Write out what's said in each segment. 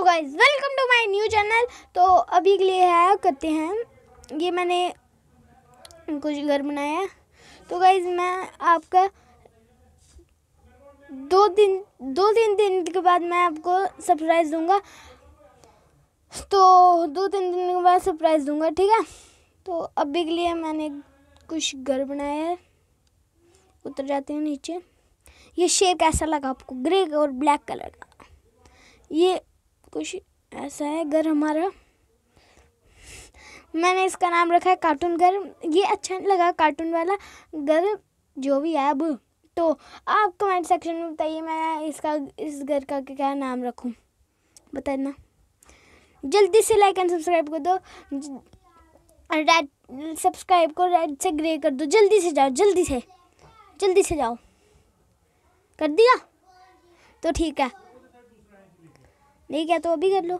तो guys welcome to my new channel तो अभी के लिए है करते हैं ये मैंने कुछ घर बनाया तो गाइज मैं आपका दो दिन दो तीन दिन के बाद मैं आपको सरप्राइज़ दूंगा तो दो तीन दिन के बाद सरप्राइज़ दूंगा ठीक है तो अभी के लिए मैंने कुछ घर बनाया है उतर जाते हैं नीचे ये शेप कैसा लगा आपको ग्रे और ब्लैक कलर का ये कुछ ऐसा है घर हमारा मैंने इसका नाम रखा है कार्टून घर ये अच्छा नहीं लगा कार्टून वाला घर जो भी है अब तो आप कमेंट सेक्शन में बताइए मैं इसका इस घर का क्या नाम रखूँ बताना जल्दी से लाइक एंड सब्सक्राइब कर दो रेड सब्सक्राइब को रेड से ग्रे कर दो जल्दी से जाओ जल्दी से जल्दी से जाओ कर दिया तो ठीक है नहीं क्या तो अभी कर लो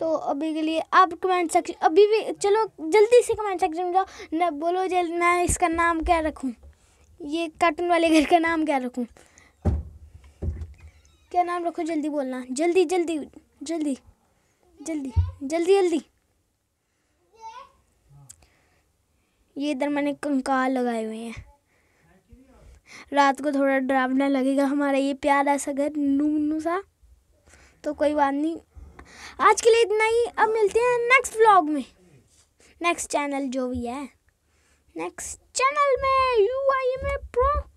तो अभी के लिए आप कमेंट सेक्शन अभी भी चलो जल्दी से कमेंट सेक्शन में जाओ न बोलो जल मैं इसका नाम क्या रखूँ ये कार्टून वाले घर का नाम क्या रखूँ क्या नाम रखो जल्दी बोलना जल्दी जल्दी जल्दी जल्दी जल्दी जल्दी ये इधर मैंने कंकाल लगाए हुए हैं रात को थोड़ा डरावना लगेगा हमारा ये प्यारा सा घर नू नू सा तो कोई बात नहीं आज के लिए इतना ही अब मिलते हैं नेक्स्ट व्लॉग में नेक्स्ट चैनल जो भी है नेक्स्ट चैनल में you I am a pro